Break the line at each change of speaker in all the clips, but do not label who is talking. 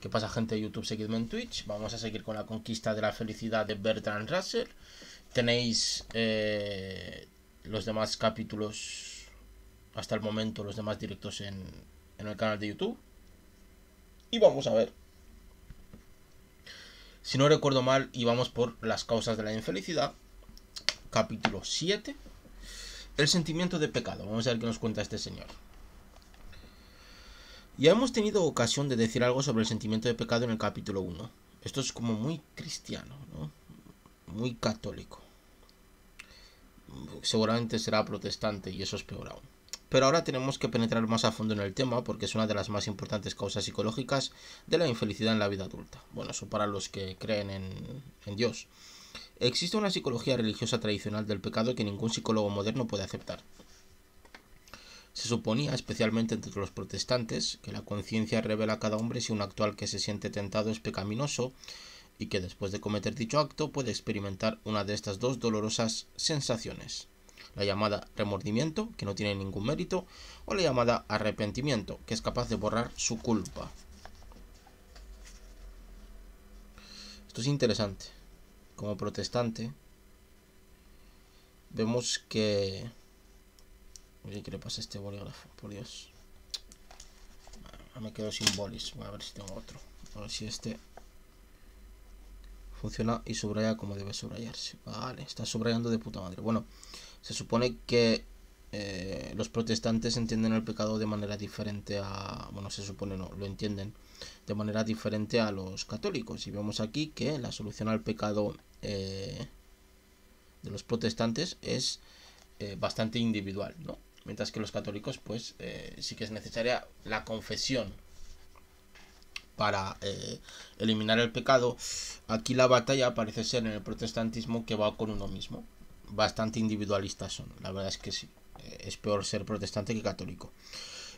¿Qué pasa gente de YouTube? Seguidme en Twitch. Vamos a seguir con la conquista de la felicidad de Bertrand Russell. Tenéis eh, los demás capítulos hasta el momento, los demás directos en, en el canal de YouTube. Y vamos a ver. Si no recuerdo mal, íbamos por las causas de la infelicidad. Capítulo 7. El sentimiento de pecado. Vamos a ver qué nos cuenta este señor. Ya hemos tenido ocasión de decir algo sobre el sentimiento de pecado en el capítulo 1. Esto es como muy cristiano, ¿no? Muy católico. Seguramente será protestante y eso es peor aún. Pero ahora tenemos que penetrar más a fondo en el tema porque es una de las más importantes causas psicológicas de la infelicidad en la vida adulta. Bueno, eso para los que creen en, en Dios. Existe una psicología religiosa tradicional del pecado que ningún psicólogo moderno puede aceptar. Se suponía, especialmente entre los protestantes, que la conciencia revela a cada hombre si un actual que se siente tentado es pecaminoso y que después de cometer dicho acto puede experimentar una de estas dos dolorosas sensaciones. La llamada remordimiento, que no tiene ningún mérito, o la llamada arrepentimiento, que es capaz de borrar su culpa. Esto es interesante. Como protestante, vemos que Oye, ¿qué le pasa a este bolígrafo? Por Dios. Ah, me quedo sin bolis. Voy a ver si tengo otro. A ver si este funciona y subraya como debe subrayarse. Vale, está subrayando de puta madre. Bueno, se supone que eh, los protestantes entienden el pecado de manera diferente a... Bueno, se supone no, lo entienden de manera diferente a los católicos. Y vemos aquí que la solución al pecado eh, de los protestantes es eh, bastante individual, ¿no? mientras que los católicos pues eh, sí que es necesaria la confesión para eh, eliminar el pecado. Aquí la batalla parece ser en el protestantismo que va con uno mismo. Bastante individualistas son, la verdad es que sí. Eh, es peor ser protestante que católico.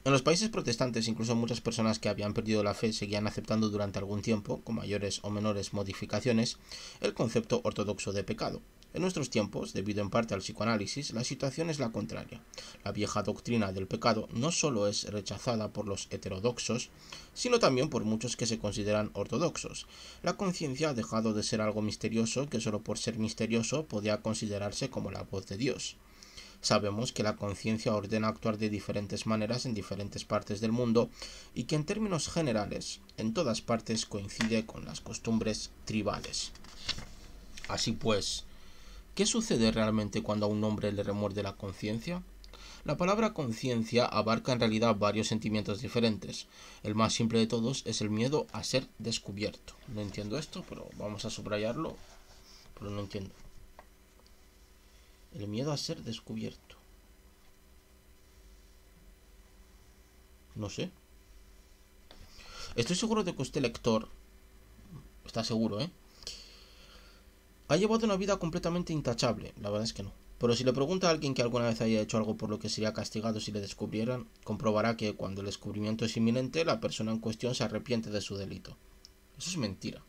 En los países protestantes, incluso muchas personas que habían perdido la fe seguían aceptando durante algún tiempo, con mayores o menores modificaciones, el concepto ortodoxo de pecado, en nuestros tiempos, debido en parte al psicoanálisis, la situación es la contraria. La vieja doctrina del pecado no solo es rechazada por los heterodoxos, sino también por muchos que se consideran ortodoxos. La conciencia ha dejado de ser algo misterioso que solo por ser misterioso podía considerarse como la voz de Dios. Sabemos que la conciencia ordena actuar de diferentes maneras en diferentes partes del mundo y que en términos generales en todas partes coincide con las costumbres tribales. Así pues, ¿Qué sucede realmente cuando a un hombre le remuerde la conciencia? La palabra conciencia abarca en realidad varios sentimientos diferentes. El más simple de todos es el miedo a ser descubierto. No entiendo esto, pero vamos a subrayarlo, pero no entiendo. El miedo a ser descubierto. No sé. Estoy seguro de que usted, lector, está seguro, ¿eh? Ha llevado una vida completamente intachable, la verdad es que no. Pero si le pregunta a alguien que alguna vez haya hecho algo por lo que sería castigado si le descubrieran, comprobará que cuando el descubrimiento es inminente, la persona en cuestión se arrepiente de su delito. Eso es mentira.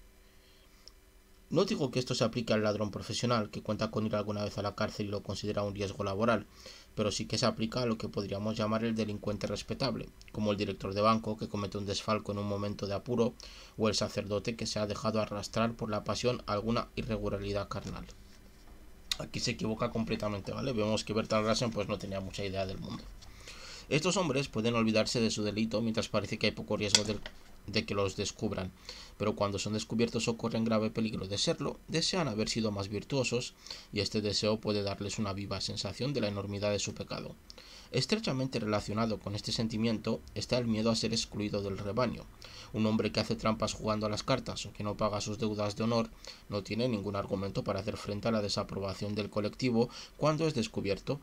No digo que esto se aplique al ladrón profesional, que cuenta con ir alguna vez a la cárcel y lo considera un riesgo laboral, pero sí que se aplica a lo que podríamos llamar el delincuente respetable, como el director de banco que comete un desfalco en un momento de apuro, o el sacerdote que se ha dejado arrastrar por la pasión a alguna irregularidad carnal. Aquí se equivoca completamente, ¿vale? Vemos que Bertrand Russell pues no tenía mucha idea del mundo. Estos hombres pueden olvidarse de su delito mientras parece que hay poco riesgo del de que los descubran, pero cuando son descubiertos o corren grave peligro de serlo, desean haber sido más virtuosos, y este deseo puede darles una viva sensación de la enormidad de su pecado. Estrechamente relacionado con este sentimiento está el miedo a ser excluido del rebaño. Un hombre que hace trampas jugando a las cartas o que no paga sus deudas de honor no tiene ningún argumento para hacer frente a la desaprobación del colectivo cuando es descubierto.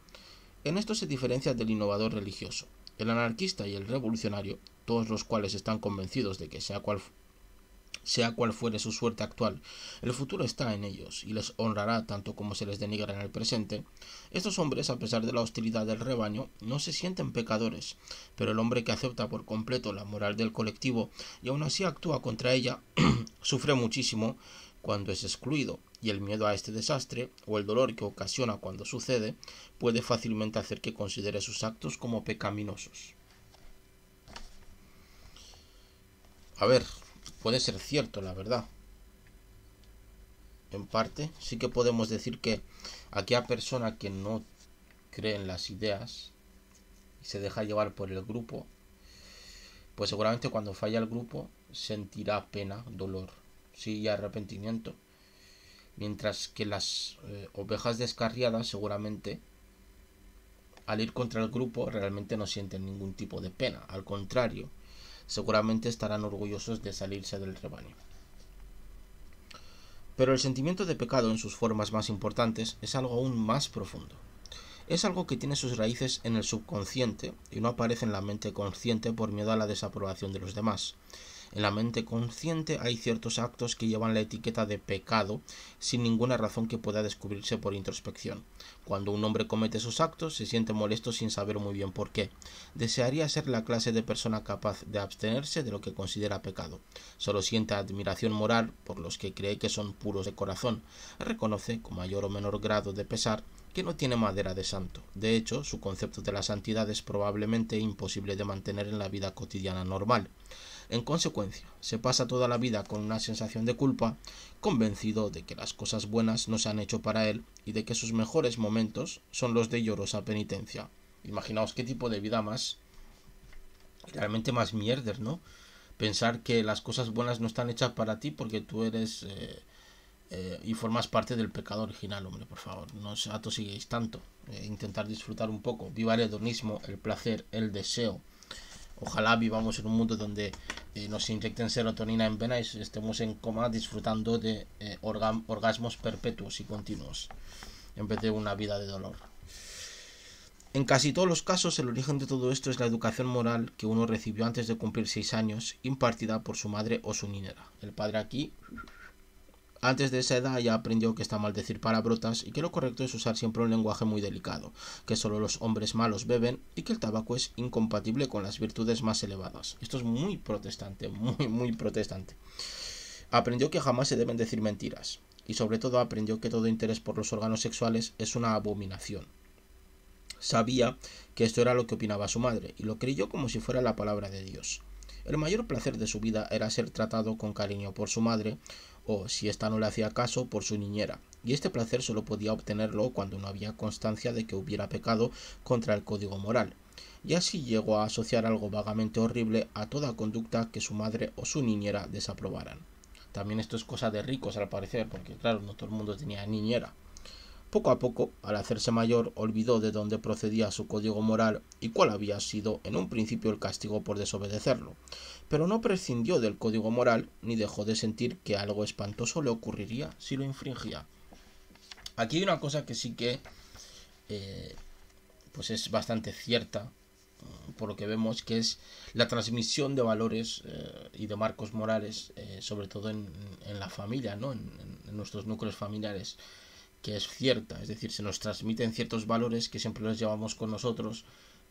En esto se diferencia del innovador religioso. El anarquista y el revolucionario, todos los cuales están convencidos de que sea cual, sea fuere su suerte actual, el futuro está en ellos y les honrará tanto como se les denigra en el presente, estos hombres, a pesar de la hostilidad del rebaño, no se sienten pecadores, pero el hombre que acepta por completo la moral del colectivo y aún así actúa contra ella, sufre muchísimo cuando es excluido, y el miedo a este desastre, o el dolor que ocasiona cuando sucede, puede fácilmente hacer que considere sus actos como pecaminosos. A ver, puede ser cierto, la verdad. En parte, sí que podemos decir que aquella persona que no cree en las ideas y se deja llevar por el grupo, pues seguramente cuando falla el grupo sentirá pena, dolor, sí, y arrepentimiento. Mientras que las eh, ovejas descarriadas seguramente al ir contra el grupo realmente no sienten ningún tipo de pena. Al contrario, seguramente estarán orgullosos de salirse del rebaño. Pero el sentimiento de pecado en sus formas más importantes es algo aún más profundo. Es algo que tiene sus raíces en el subconsciente y no aparece en la mente consciente por miedo a la desaprobación de los demás. En la mente consciente hay ciertos actos que llevan la etiqueta de pecado sin ninguna razón que pueda descubrirse por introspección. Cuando un hombre comete esos actos se siente molesto sin saber muy bien por qué. Desearía ser la clase de persona capaz de abstenerse de lo que considera pecado. Solo siente admiración moral por los que cree que son puros de corazón. Reconoce, con mayor o menor grado de pesar, que no tiene madera de santo. De hecho, su concepto de la santidad es probablemente imposible de mantener en la vida cotidiana normal. En consecuencia, se pasa toda la vida con una sensación de culpa, convencido de que las cosas buenas no se han hecho para él y de que sus mejores momentos son los de llorosa penitencia. Imaginaos qué tipo de vida más realmente más mierder, ¿no? Pensar que las cosas buenas no están hechas para ti porque tú eres eh, eh, y formas parte del pecado original, hombre, por favor, no os atosiguéis tanto. Eh, intentar disfrutar un poco. Viva el hedonismo, el placer, el deseo. Ojalá vivamos en un mundo donde eh, nos inyecten serotonina en venas y estemos en coma disfrutando de orgasmos perpetuos y continuos, en vez de una vida de dolor. En casi todos los casos, el origen de todo esto es la educación moral que uno recibió antes de cumplir seis años, impartida por su madre o su niñera El padre aquí antes de esa edad ya aprendió que está mal decir palabrotas y que lo correcto es usar siempre un lenguaje muy delicado, que solo los hombres malos beben y que el tabaco es incompatible con las virtudes más elevadas. Esto es muy protestante, muy, muy protestante. Aprendió que jamás se deben decir mentiras y sobre todo aprendió que todo interés por los órganos sexuales es una abominación. Sabía que esto era lo que opinaba su madre y lo creyó como si fuera la palabra de Dios. El mayor placer de su vida era ser tratado con cariño por su madre, o, si ésta no le hacía caso, por su niñera, y este placer solo podía obtenerlo cuando no había constancia de que hubiera pecado contra el código moral, y así llegó a asociar algo vagamente horrible a toda conducta que su madre o su niñera desaprobaran. También esto es cosa de ricos al parecer, porque claro, no todo el mundo tenía niñera. Poco a poco, al hacerse mayor, olvidó de dónde procedía su código moral y cuál había sido en un principio el castigo por desobedecerlo, pero no prescindió del código moral ni dejó de sentir que algo espantoso le ocurriría si lo infringía. Aquí hay una cosa que sí que eh, pues es bastante cierta, mm, por lo que vemos que es la transmisión de valores eh, y de marcos morales, eh, sobre todo en, la familia, ¿no? en nuestros núcleos familiares que es cierta, es decir, se nos transmiten ciertos valores que siempre los llevamos con nosotros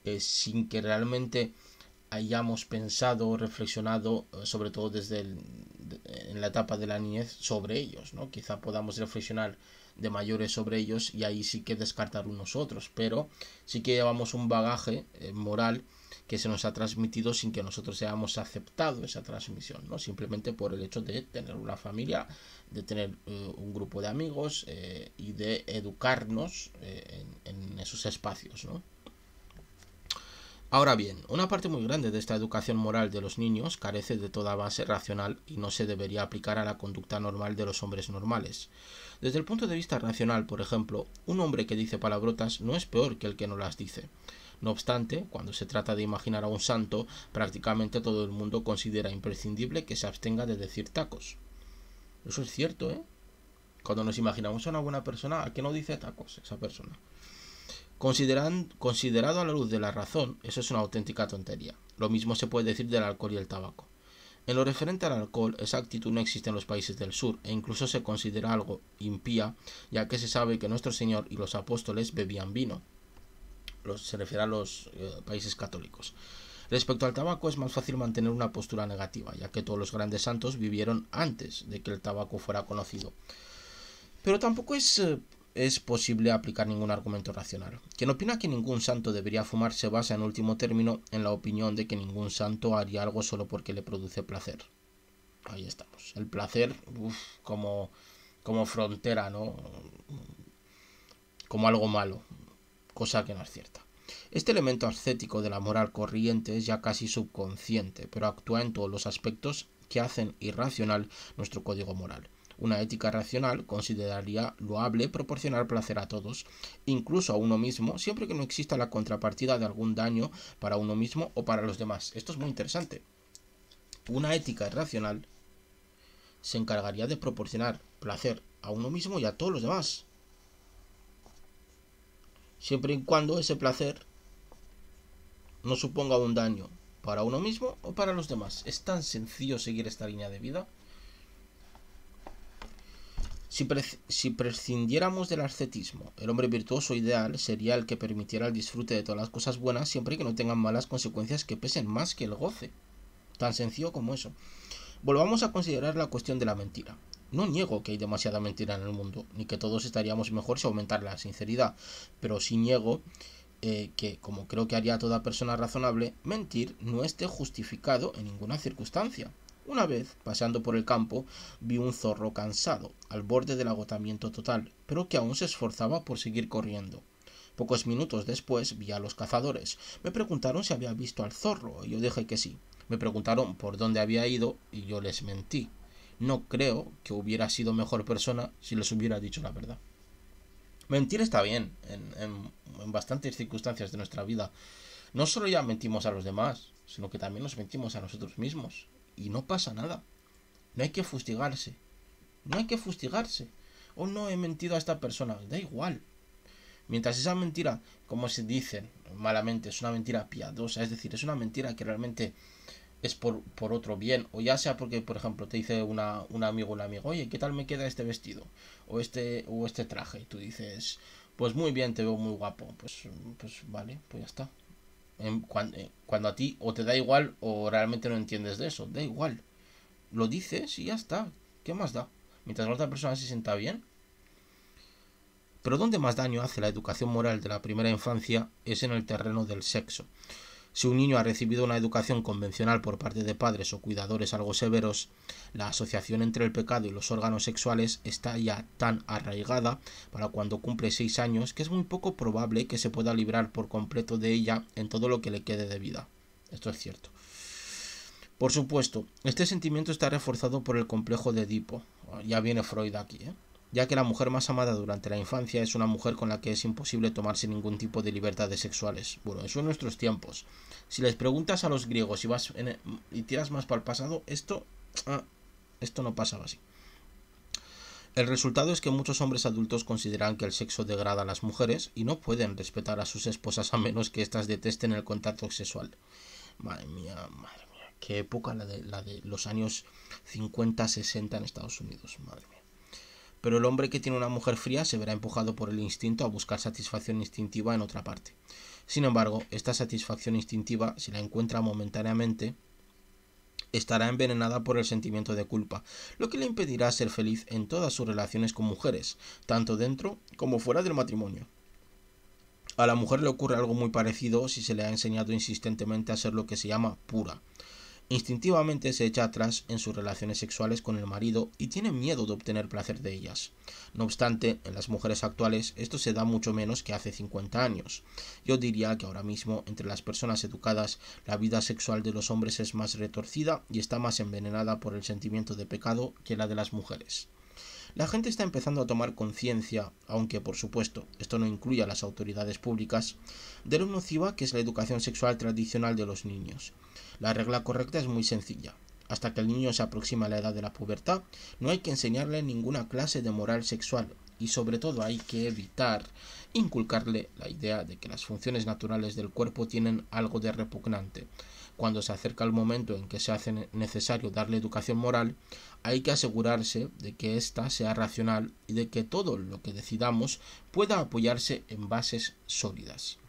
eh, sin que realmente hayamos pensado o reflexionado, eh, sobre todo desde en la etapa de la niñez, sobre ellos, ¿no? Quizá podamos reflexionar de mayores sobre ellos y ahí sí que descartar unos otros, pero sí que llevamos un bagaje eh, moral que se nos ha transmitido sin que nosotros hayamos aceptado esa transmisión, ¿no? Simplemente por el hecho de tener una familia, de tener eh, un grupo de amigos eh, y de educarnos eh, en, esos espacios, Ahora bien, una parte muy grande de esta educación moral de los niños carece de toda base racional y no se debería aplicar a la conducta normal de los hombres normales. Desde el punto de vista racional, por ejemplo, un hombre que dice palabrotas no es peor que el que no las dice. No obstante, cuando se trata de imaginar a un santo, prácticamente todo el mundo considera imprescindible que se abstenga de decir tacos. Eso es cierto, ¿eh? Cuando nos imaginamos a una buena persona, ¿a qué no dice tacos esa persona? Consideran, considerado a la luz de la razón, eso es una auténtica tontería. Lo mismo se puede decir del alcohol y el tabaco. En lo referente al alcohol, esa actitud no existe en los países del sur e incluso se considera algo impía, ya que se sabe que nuestro Señor y los apóstoles bebían vino, se refiere a los eh, países católicos. Respecto al tabaco es más fácil mantener una postura negativa, ya que todos los grandes santos vivieron antes de que el tabaco fuera conocido. Pero tampoco es, eh, es posible aplicar ningún argumento racional. Quien opina que ningún santo debería fumar se basa en último término en la opinión de que ningún santo haría algo solo porque le produce placer. Ahí estamos. El placer, como, como frontera, ¿no? Como algo malo cosa que no es cierta. Este elemento ascético de la moral corriente es ya casi subconsciente, pero actúa en todos los aspectos que hacen irracional nuestro código moral. Una ética racional consideraría loable proporcionar placer a todos, incluso a uno mismo, siempre que no exista la contrapartida de algún daño para uno mismo o para los demás. Esto es muy interesante. Una ética racional se encargaría de proporcionar placer a uno mismo y a todos los demás, siempre y cuando ese placer no suponga un daño para uno mismo o para los demás. Es tan sencillo seguir esta línea de vida. Si, prescindiéramos del ascetismo, el hombre virtuoso ideal sería el que permitiera el disfrute de todas las cosas buenas siempre que no tengan malas consecuencias que pesen más que el goce. Tan sencillo como eso. Volvamos a considerar la cuestión de la mentira. No niego que hay demasiada mentira en el mundo, ni que todos estaríamos mejor si aumentara la sinceridad, pero sí niego eh, que, como creo que haría toda persona razonable, mentir no esté justificado en ninguna circunstancia. Una vez, paseando por el campo, vi un zorro cansado, al borde del agotamiento total, pero que aún se esforzaba por seguir corriendo. Pocos minutos después vi a los cazadores. Me preguntaron si había visto al zorro, y yo dije que sí. Me preguntaron por dónde había ido, y yo les mentí no creo que hubiera sido mejor persona si les hubiera dicho la verdad. Mentir está bien en, bastantes circunstancias de nuestra vida. No solo ya mentimos a los demás, sino que también nos mentimos a nosotros mismos. Y no pasa nada. No hay que fustigarse. No hay que fustigarse. O no he mentido a esta persona. Da igual. Mientras esa mentira, como se dice malamente, es una mentira piadosa, es decir, es una mentira que realmente es por, por, otro bien, o ya sea porque, por ejemplo, te dice una, un amigo, un amigo, oye, ¿qué tal me queda este vestido? O este, o este traje, y tú dices, pues muy bien, te veo muy guapo, pues, pues vale, pues ya está. En, cuando, eh, cuando, a ti o te da igual o realmente no entiendes de eso, da igual. Lo dices y ya está, ¿qué más da? Mientras la otra persona se sienta bien. Pero donde más daño hace la educación moral de la primera infancia es en el terreno del sexo. Si un niño ha recibido una educación convencional por parte de padres o cuidadores algo severos, la asociación entre el pecado y los órganos sexuales está ya tan arraigada para cuando cumple seis años que es muy poco probable que se pueda librar por completo de ella en todo lo que le quede de vida. Esto es cierto. Por supuesto, este sentimiento está reforzado por el complejo de Edipo. Ya viene Freud aquí, ¿eh? ya que la mujer más amada durante la infancia es una mujer con la que es imposible tomarse ningún tipo de libertades sexuales. Bueno, eso en nuestros tiempos. Si les preguntas a los griegos y, vas y tiras más para el pasado, esto, ah, esto no pasaba así. El resultado es que muchos hombres adultos consideran que el sexo degrada a las mujeres y no pueden respetar a sus esposas a menos que éstas detesten el contacto sexual. Madre mía, madre mía, qué época la de, la de los años 50-60 en Estados Unidos, madre mía pero el hombre que tiene una mujer fría se verá empujado por el instinto a buscar satisfacción instintiva en otra parte. Sin embargo, esta satisfacción instintiva, si la encuentra momentáneamente, estará envenenada por el sentimiento de culpa, lo que le impedirá ser feliz en todas sus relaciones con mujeres, tanto dentro como fuera del matrimonio. A la mujer le ocurre algo muy parecido si se le ha enseñado insistentemente a ser lo que se llama pura. Instintivamente se echa atrás en sus relaciones sexuales con el marido y tiene miedo de obtener placer de ellas. No obstante, en las mujeres actuales esto se da mucho menos que hace 50 años. Yo diría que ahora mismo, entre las personas educadas, la vida sexual de los hombres es más retorcida y está más envenenada por el sentimiento de pecado que la de las mujeres. La gente está empezando a tomar conciencia, aunque por supuesto esto no incluye a las autoridades públicas, de lo nociva que es la educación sexual tradicional de los niños. La regla correcta es muy sencilla. Hasta que el niño se aproxima a la edad de la pubertad, no hay que enseñarle ninguna clase de moral sexual y sobre todo hay que evitar inculcarle la idea de que las funciones naturales del cuerpo tienen algo de repugnante, cuando se acerca el momento en que se hace necesario darle educación moral, hay que asegurarse de que ésta sea racional y de que todo lo que decidamos pueda apoyarse en bases sólidas.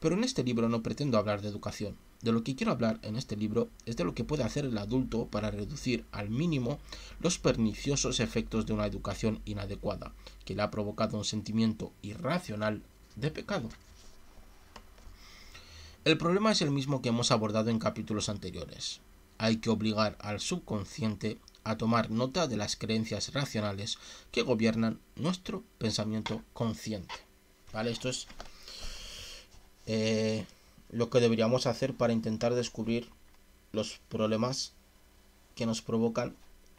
Pero en este libro no pretendo hablar de educación. De lo que quiero hablar en este libro es de lo que puede hacer el adulto para reducir al mínimo los perniciosos efectos de una educación inadecuada, que le ha provocado un sentimiento irracional de pecado. El problema es el mismo que hemos abordado en capítulos anteriores. Hay que obligar al subconsciente a tomar nota de las creencias racionales que gobiernan nuestro pensamiento consciente. ¿Vale? Esto es eh, lo que deberíamos hacer para intentar descubrir los problemas que nos provocan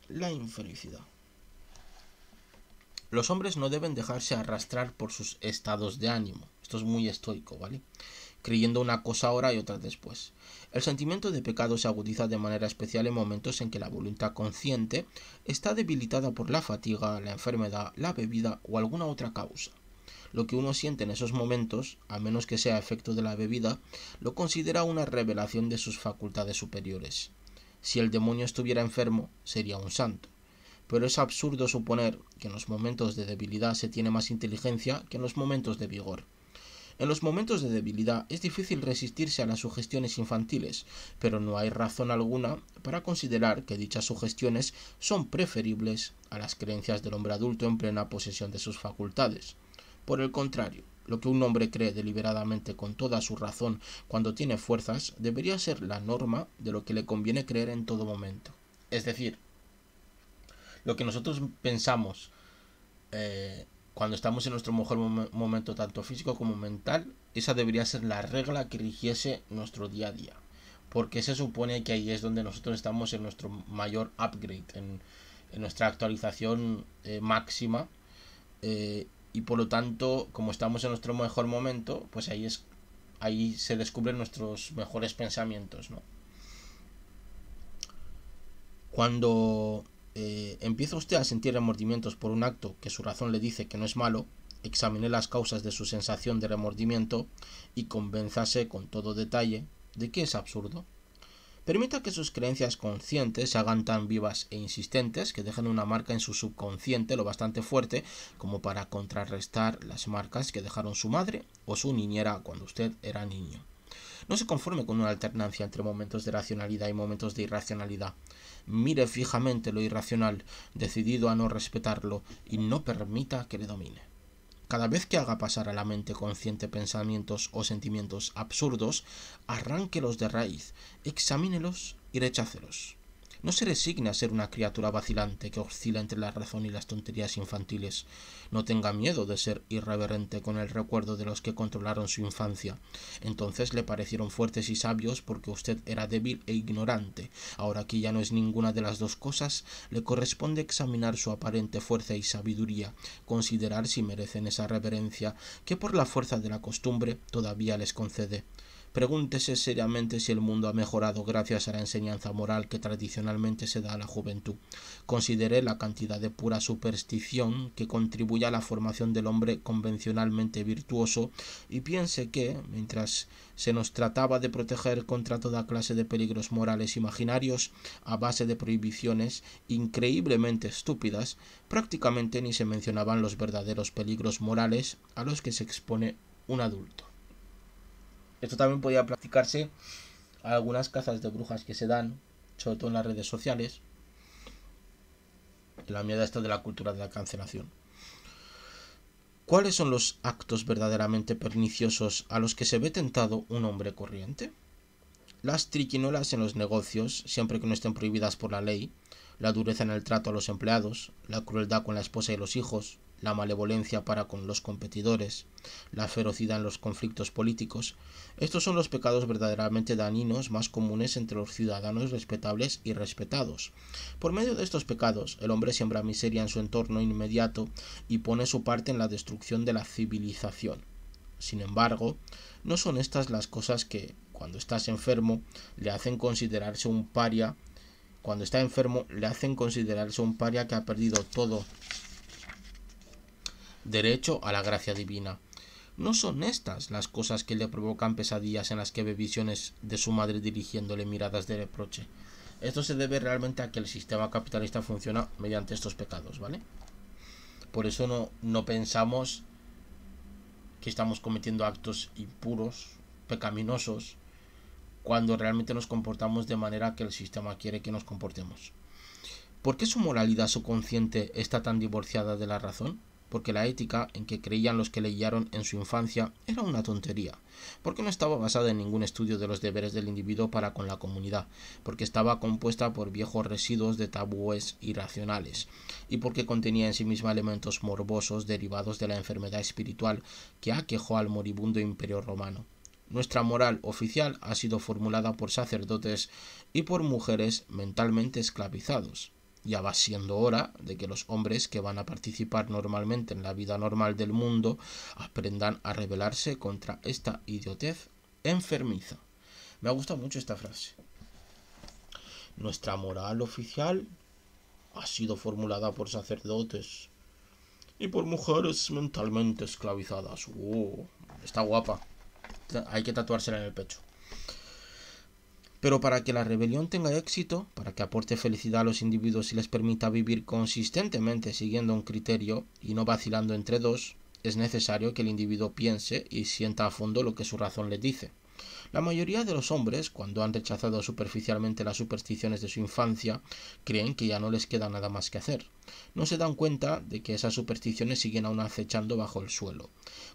la infelicidad. Los hombres no deben dejarse arrastrar por sus estados de ánimo. Esto es muy estoico, ¿vale? creyendo una cosa ahora y otra después. El sentimiento de pecado se agudiza de manera especial en momentos en que la voluntad consciente está debilitada por la fatiga, la enfermedad, la bebida o alguna otra causa. Lo que uno siente en esos momentos, a menos que sea efecto de la bebida, lo considera una revelación de sus facultades superiores. Si el demonio estuviera enfermo, sería un santo. Pero es absurdo suponer que en los momentos de debilidad se tiene más inteligencia que en los momentos de vigor. En los momentos de debilidad es difícil resistirse a las sugestiones infantiles, pero no hay razón alguna para considerar que dichas sugestiones son preferibles a las creencias del hombre adulto en plena posesión de sus facultades. Por el contrario, lo que un hombre cree deliberadamente con toda su razón cuando tiene fuerzas debería ser la norma de lo que le conviene creer en todo momento. Es decir, lo que nosotros pensamos eh, cuando estamos en nuestro mejor momento tanto físico como mental, esa debería ser la regla que rigiese nuestro día a día. Porque se supone que ahí es donde nosotros estamos en nuestro mayor upgrade, en, nuestra actualización eh, máxima. Eh, y por lo tanto, como estamos en nuestro mejor momento, pues ahí es ahí se descubren nuestros mejores pensamientos, ¿no? Cuando eh, empieza usted a sentir remordimientos por un acto que su razón le dice que no es malo, examine las causas de su sensación de remordimiento y convenzase con todo detalle de que es absurdo. Permita que sus creencias conscientes se hagan tan vivas e insistentes que dejen una marca en su subconsciente lo bastante fuerte como para contrarrestar las marcas que dejaron su madre o su niñera cuando usted era niño. No se conforme con una alternancia entre momentos de racionalidad y momentos de irracionalidad. Mire fijamente lo irracional, decidido a no respetarlo, y no permita que le domine. Cada vez que haga pasar a la mente consciente pensamientos o sentimientos absurdos, arránquelos de raíz, examínelos y rechácelos no se resigne a ser una criatura vacilante que oscila entre la razón y las tonterías infantiles. No tenga miedo de ser irreverente con el recuerdo de los que controlaron su infancia. Entonces le parecieron fuertes y sabios porque usted era débil e ignorante. Ahora que ya no es ninguna de las dos cosas, le corresponde examinar su aparente fuerza y sabiduría, considerar si merecen esa reverencia que por la fuerza de la costumbre todavía les concede. Pregúntese seriamente si el mundo ha mejorado gracias a la enseñanza moral que tradicionalmente se da a la juventud. Considere la cantidad de pura superstición que contribuye a la formación del hombre convencionalmente virtuoso y piense que, mientras se nos trataba de proteger contra toda clase de peligros morales imaginarios a base de prohibiciones increíblemente estúpidas, prácticamente ni se mencionaban los verdaderos peligros morales a los que se expone un adulto. Esto también podía practicarse algunas cazas de brujas que se dan, sobre todo en las redes sociales. La mierda está de la cultura de la cancelación. ¿Cuáles son los actos verdaderamente perniciosos a los que se ve tentado un hombre corriente? Las triquinolas en los negocios, siempre que no estén prohibidas por la ley, la dureza en el trato a los empleados, la crueldad con la esposa y los hijos, la malevolencia para con los competidores, la ferocidad en los conflictos políticos, estos son los pecados verdaderamente dañinos más comunes entre los ciudadanos respetables y respetados. Por medio de estos pecados, el hombre siembra miseria en su entorno inmediato y pone su parte en la destrucción de la civilización. Sin embargo, no son estas las cosas que, cuando estás enfermo, le hacen considerarse un paria, cuando está enfermo, le hacen considerarse un paria que ha perdido todo derecho a la gracia divina. No son estas las cosas que le provocan pesadillas en las que ve visiones de su madre dirigiéndole miradas de reproche. Esto se debe realmente a que el sistema capitalista funciona mediante estos pecados, ¿vale? Por eso no, no pensamos que estamos cometiendo actos impuros, pecaminosos, cuando realmente nos comportamos de manera que el sistema quiere que nos comportemos. ¿Por qué su moralidad subconsciente está tan divorciada de la razón? porque la ética en que creían los que leyeron en su infancia era una tontería, porque no estaba basada en ningún estudio de los deberes del individuo para con la comunidad, porque estaba compuesta por viejos residuos de tabúes irracionales, y porque contenía en sí misma elementos morbosos derivados de la enfermedad espiritual que aquejó al moribundo imperio romano. Nuestra moral oficial ha sido formulada por sacerdotes y por mujeres mentalmente esclavizados ya va siendo hora de que los hombres que van a participar normalmente en la vida normal del mundo aprendan a rebelarse contra esta idiotez enfermiza. Me ha gustado mucho esta frase. Nuestra moral oficial ha sido formulada por sacerdotes
y por mujeres
mentalmente esclavizadas. Oh, está guapa. Hay que tatuársela en el pecho. Pero para que la rebelión tenga éxito, para que aporte felicidad a los individuos y les permita vivir consistentemente siguiendo un criterio y no vacilando entre dos, es necesario que el individuo piense y sienta a fondo lo que su razón le dice. La mayoría de los hombres, cuando han rechazado superficialmente las supersticiones de su infancia, creen que ya no les queda nada más que hacer. No se dan cuenta de que esas supersticiones siguen aún acechando bajo el suelo.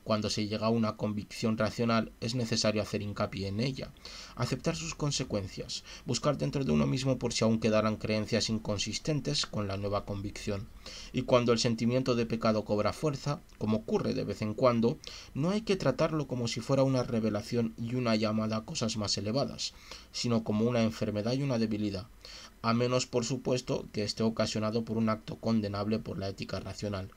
Cuando se llega a una convicción racional es necesario hacer hincapié en ella, aceptar sus consecuencias, buscar dentro de uno mismo por si aún quedaran creencias inconsistentes con la nueva convicción. Y cuando el sentimiento de pecado cobra fuerza, como ocurre de vez en cuando, no hay que tratarlo como si fuera una revelación y una llamada a cosas más elevadas, sino como una enfermedad y una debilidad a menos por supuesto que esté ocasionado por un acto condenable por la ética racional.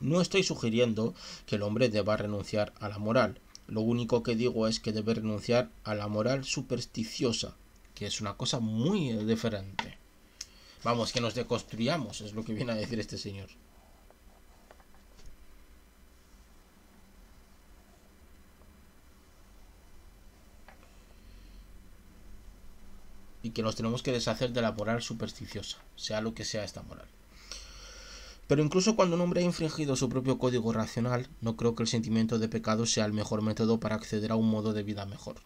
No estoy sugiriendo que el hombre deba renunciar a la moral, lo único que digo es que debe renunciar a la moral supersticiosa, que es una cosa muy eh, diferente. Vamos, que nos deconstruyamos, es lo que viene a decir este señor. y que nos tenemos que deshacer de la moral supersticiosa, sea lo que sea esta moral. Pero incluso cuando un hombre ha infringido su propio código racional, no creo que el sentimiento de pecado sea el mejor método para acceder a un modo de vida mejor.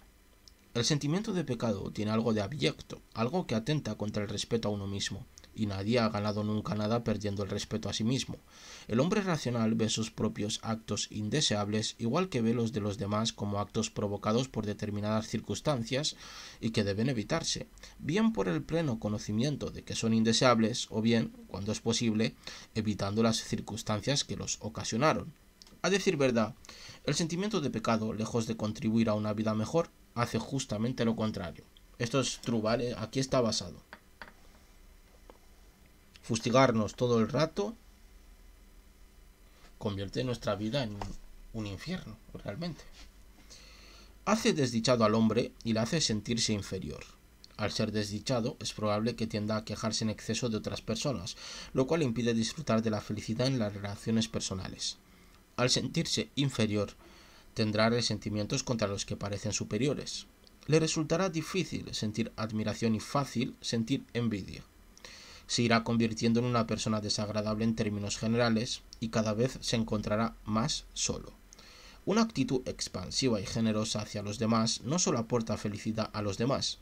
El sentimiento de pecado tiene algo de abyecto, algo que atenta contra el respeto a uno mismo, y nadie ha ganado nunca nada perdiendo el respeto a sí mismo. El hombre racional ve sus propios actos indeseables igual que ve los de los demás como actos provocados por determinadas circunstancias y que deben evitarse, bien por el pleno conocimiento de que son indeseables o bien, cuando es posible, evitando las circunstancias que los ocasionaron. A decir verdad, el sentimiento de pecado, lejos de contribuir a una vida mejor, hace justamente lo contrario. Esto es true, Aquí está basado fustigarnos todo el rato, convierte nuestra vida en un infierno, realmente. Hace desdichado al hombre y le hace sentirse inferior. Al ser desdichado, es probable que tienda a quejarse en exceso de otras personas, lo cual impide disfrutar de la felicidad en las relaciones personales. Al sentirse inferior, tendrá resentimientos contra los que parecen superiores. Le resultará difícil sentir admiración y fácil sentir envidia se irá convirtiendo en una persona desagradable en términos generales y cada vez se encontrará más solo. Una actitud expansiva y generosa hacia los demás no solo aporta felicidad a los demás,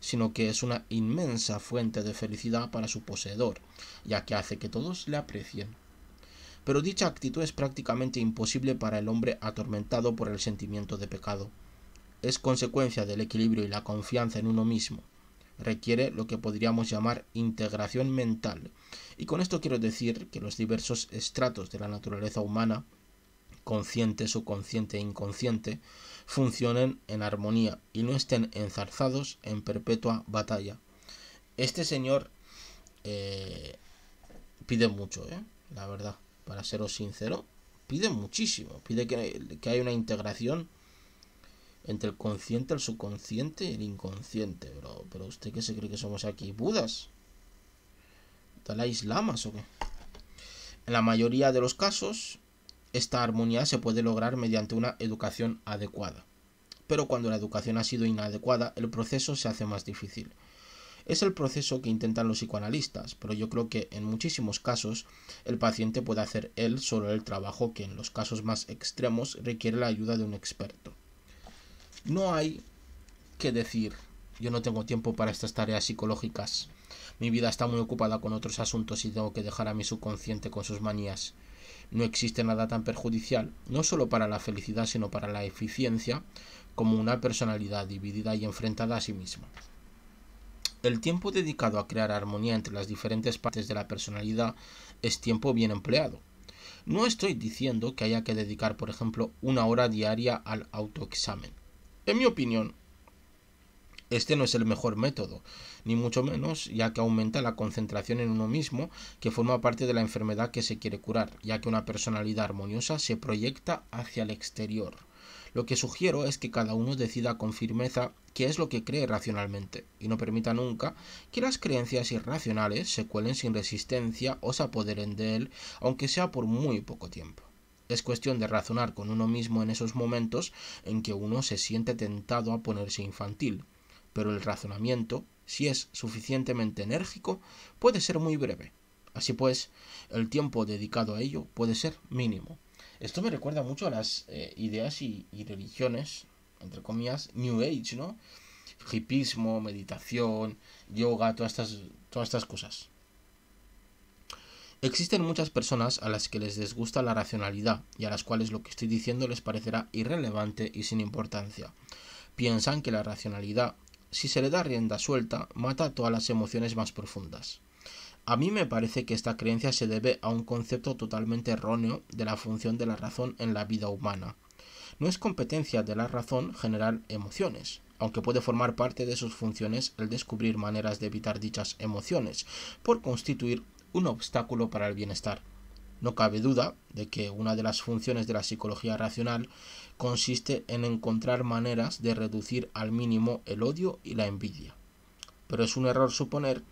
sino que es una inmensa fuente de felicidad para su poseedor, ya que hace que todos le aprecien. Pero dicha actitud es prácticamente imposible para el hombre atormentado por el sentimiento de pecado. Es consecuencia del equilibrio y la confianza en uno mismo, requiere lo que podríamos llamar integración mental. Y con esto quiero decir que los diversos estratos de la naturaleza humana, consciente, subconsciente e inconsciente, funcionen en armonía y no estén enzarzados en perpetua batalla. Este señor eh, pide mucho, eh, la verdad, para seros sincero, pide muchísimo, pide que, que haya una integración entre el consciente, el subconsciente y el inconsciente, Pero usted qué se cree que somos aquí Budas, Dalais Lamas o qué. En la mayoría de los casos, esta armonía se puede lograr mediante una educación adecuada. Pero cuando la educación ha sido inadecuada, el proceso se hace más difícil. Es el proceso que intentan los psicoanalistas, pero yo creo que en muchísimos casos el paciente puede hacer él solo el trabajo que en los casos más extremos requiere la ayuda de un experto. No hay que decir, yo no tengo tiempo para estas tareas psicológicas. Mi vida está muy ocupada con otros asuntos y tengo que dejar a mi subconsciente con sus manías. No existe nada tan perjudicial, no solo para la felicidad, sino para la eficiencia, como una personalidad dividida y enfrentada a sí misma. El tiempo dedicado a crear armonía entre las diferentes partes de la personalidad es tiempo bien empleado. No estoy diciendo que haya que dedicar, por ejemplo, una hora diaria al autoexamen. En mi opinión, este no es el mejor método, ni mucho menos, ya que aumenta la concentración en uno mismo, que forma parte de la enfermedad que se quiere curar, ya que una personalidad armoniosa se proyecta hacia el exterior. Lo que sugiero es que cada uno decida con firmeza qué es lo que cree racionalmente, y no permita nunca que las creencias irracionales se cuelen sin resistencia o se apoderen de él, aunque sea por muy poco tiempo. Es cuestión de razonar con uno mismo en esos momentos en que uno se siente tentado a ponerse infantil, pero el razonamiento, si es suficientemente enérgico, puede ser muy breve. Así pues, el tiempo dedicado a ello puede ser mínimo. Esto me recuerda mucho a las eh, ideas y, y, religiones, entre comillas, New Age, ¿no? Hipismo, meditación, yoga, todas estas, todas estas cosas. Existen muchas personas a las que les desgusta la racionalidad y a las cuales lo que estoy diciendo les parecerá irrelevante y sin importancia. Piensan que la racionalidad, si se le da rienda suelta, mata todas las emociones más profundas. A mí me parece que esta creencia se debe a un concepto totalmente erróneo de la función de la razón en la vida humana. No es competencia de la razón generar emociones, aunque puede formar parte de sus funciones el descubrir maneras de evitar dichas emociones, por constituir un obstáculo para el bienestar. No cabe duda de que una de las funciones de la psicología racional consiste en encontrar maneras de reducir al mínimo el odio y la envidia. Pero es un error suponer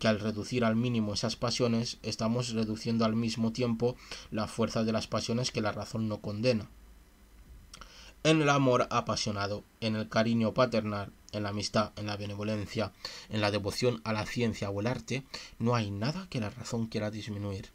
que al reducir al mínimo esas pasiones estamos reduciendo al mismo tiempo la fuerza de las pasiones que la razón no condena. En el amor apasionado, en el cariño paternal, en la amistad, en la benevolencia, en la devoción a la ciencia o el arte, no hay nada que la razón quiera disminuir.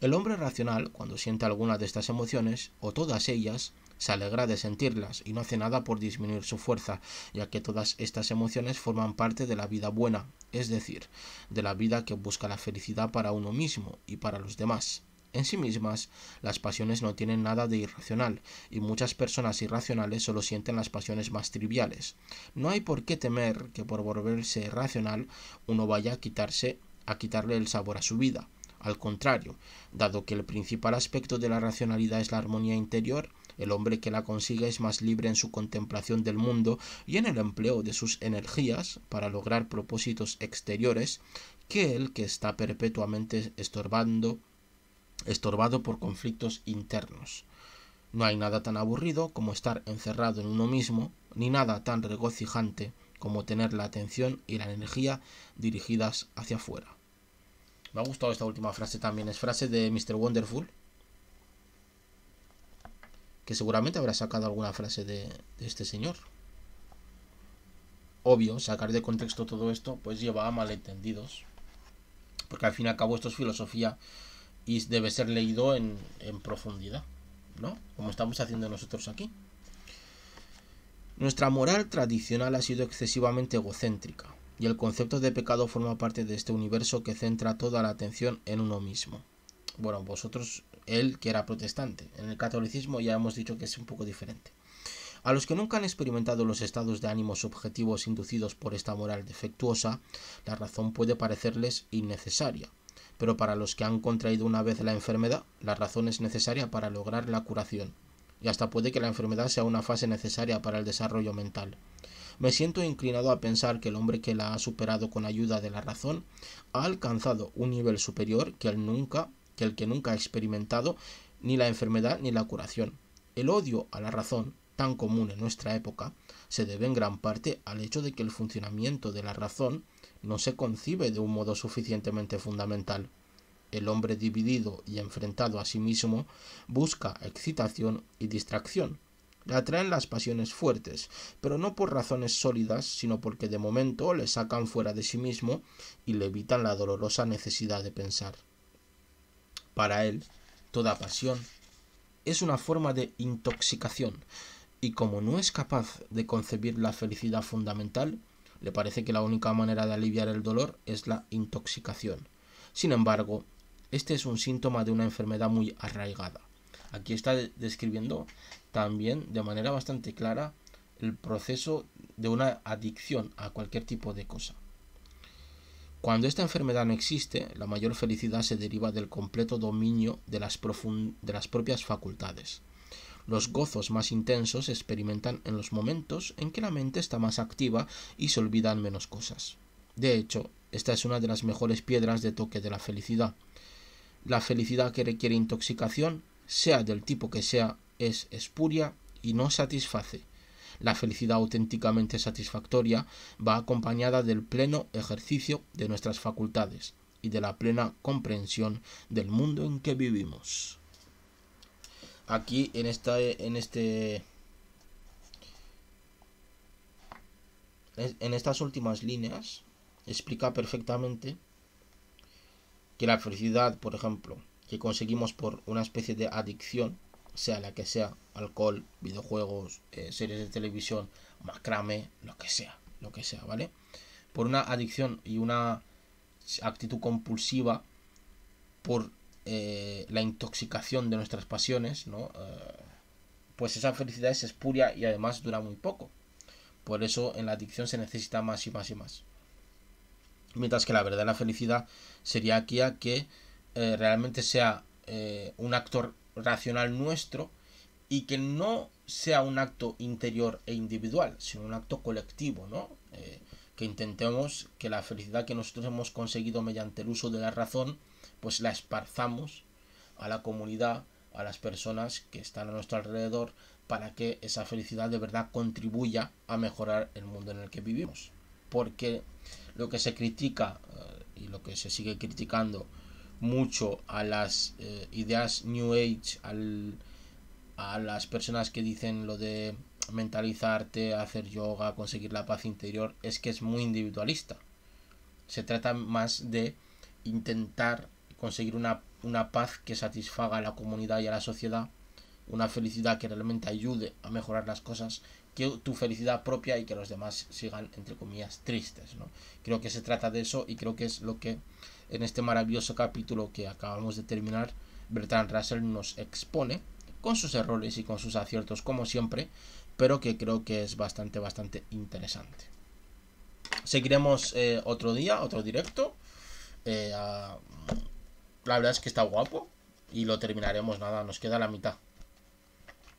El hombre racional, cuando siente alguna de estas emociones, o todas ellas, se alegra de sentirlas y no hace nada por disminuir su fuerza, ya que todas estas emociones forman parte de la vida buena, es decir, de la vida que busca la felicidad para uno mismo y para los demás. En sí mismas, las pasiones no tienen nada de irracional, y muchas personas irracionales solo sienten las pasiones más triviales. No hay por qué temer que por volverse racional uno vaya a quitarse a quitarle el sabor a su vida. Al contrario, dado que el principal aspecto de la racionalidad es la armonía interior, el hombre que la consigue es más libre en su contemplación del mundo y en el empleo de sus energías para lograr propósitos exteriores que el que está perpetuamente estorbando estorbado por conflictos internos. No hay nada tan aburrido como estar encerrado en uno mismo, ni nada tan regocijante como tener la atención y la energía dirigidas hacia afuera. Me ha gustado esta última frase también, es frase de Mr. Wonderful, que seguramente habrá sacado alguna frase de, este señor. Obvio, sacar de contexto todo esto pues lleva a malentendidos, porque al fin y al cabo esto es filosofía y debe ser leído en, profundidad, ¿no? Como estamos haciendo nosotros aquí. Nuestra moral tradicional ha sido excesivamente egocéntrica, y el concepto de pecado forma parte de este universo que centra toda la atención en uno mismo. Bueno, vosotros, él que era protestante, en el catolicismo ya hemos dicho que es un poco diferente. A los que nunca han experimentado los estados de ánimo subjetivos inducidos por esta moral defectuosa, la razón puede parecerles innecesaria, pero para los que han contraído una vez la enfermedad, la razón es necesaria para lograr la curación, y hasta puede que la enfermedad sea una fase necesaria para el desarrollo mental. Me siento inclinado a pensar que el hombre que la ha superado con ayuda de la razón ha alcanzado un nivel superior que el, nunca, que, el que nunca ha experimentado ni la enfermedad ni la curación. El odio a la razón, tan común en nuestra época, se debe en gran parte al hecho de que el funcionamiento de la razón no se concibe de un modo suficientemente fundamental. El hombre dividido y enfrentado a sí mismo busca excitación y distracción. Le atraen las pasiones fuertes, pero no por razones sólidas, sino porque de momento le sacan fuera de sí mismo y le evitan la dolorosa necesidad de pensar. Para él, toda pasión es una forma de intoxicación, y como no es capaz de concebir la felicidad fundamental, le parece que la única manera de aliviar el dolor es la intoxicación. Sin embargo, este es un síntoma de una enfermedad muy arraigada. Aquí está describiendo también de manera bastante clara el proceso de una adicción a cualquier tipo de cosa. Cuando esta enfermedad no existe, la mayor felicidad se deriva del completo dominio de las, propias facultades. Los gozos más intensos se experimentan en los momentos en que la mente está más activa y se olvidan menos cosas. De hecho, esta es una de las mejores piedras de toque de la felicidad. La felicidad que requiere intoxicación, sea del tipo que sea, es espuria y no satisface. La felicidad auténticamente satisfactoria va acompañada del pleno ejercicio de nuestras facultades y de la plena comprensión del mundo en que vivimos aquí en esta en este en estas últimas líneas explica perfectamente que la felicidad, por ejemplo, que conseguimos por una especie de adicción, sea la que sea, alcohol, videojuegos, eh, series de televisión, macrame, lo que sea, lo que sea, ¿vale? Por una adicción y una actitud compulsiva, por eh, la intoxicación de nuestras pasiones, ¿no? Eh, pues esa felicidad es espuria y además dura muy poco. Por eso en la adicción se necesita más y más y más. Mientras que la verdadera felicidad sería aquella que eh, realmente sea un acto racional nuestro y que no sea un acto interior e individual, sino un acto colectivo, que intentemos que la felicidad que nosotros hemos conseguido mediante el uso de la razón pues la esparzamos a la comunidad, a las personas que están a nuestro alrededor, para que esa felicidad de verdad contribuya a mejorar el mundo en el que vivimos. Porque lo que se critica eh, y lo que se sigue criticando mucho a las eh, ideas New Age, a las personas que dicen lo de mentalizarte, hacer yoga, conseguir la paz interior, es que es muy individualista. Se trata más de intentar conseguir una, paz que satisfaga a la comunidad y a la sociedad, una felicidad que realmente ayude a mejorar las cosas, que tu felicidad propia y que los demás sigan, entre comillas, tristes. Creo que se trata de eso y creo que es lo que en este maravilloso capítulo que acabamos de terminar, Bertrand Russell nos expone con sus errores y con sus aciertos como siempre, pero que creo que es bastante, bastante interesante. Seguiremos eh, otro día, otro directo. Eh, la verdad es que está guapo. Y lo terminaremos, nada, nos queda la mitad.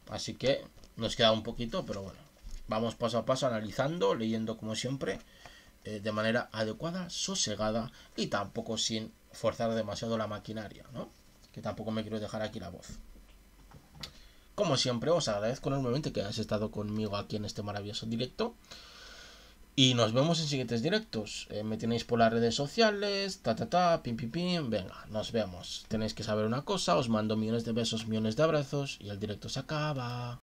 Así que nos queda un poquito, pero bueno. Vamos paso a paso analizando, leyendo como siempre, eh, de manera adecuada, sosegada y tampoco sin forzar demasiado la maquinaria, ¿no? Que tampoco me quiero dejar aquí la voz. Como siempre, os agradezco enormemente que hayas estado conmigo aquí en este maravilloso directo. Y nos vemos en siguientes directos. Eh, me tenéis por las redes sociales, ta ta ta, pim pim pim. Venga, nos vemos. Tenéis que saber una cosa, os mando millones de besos, millones de abrazos y el directo se acaba.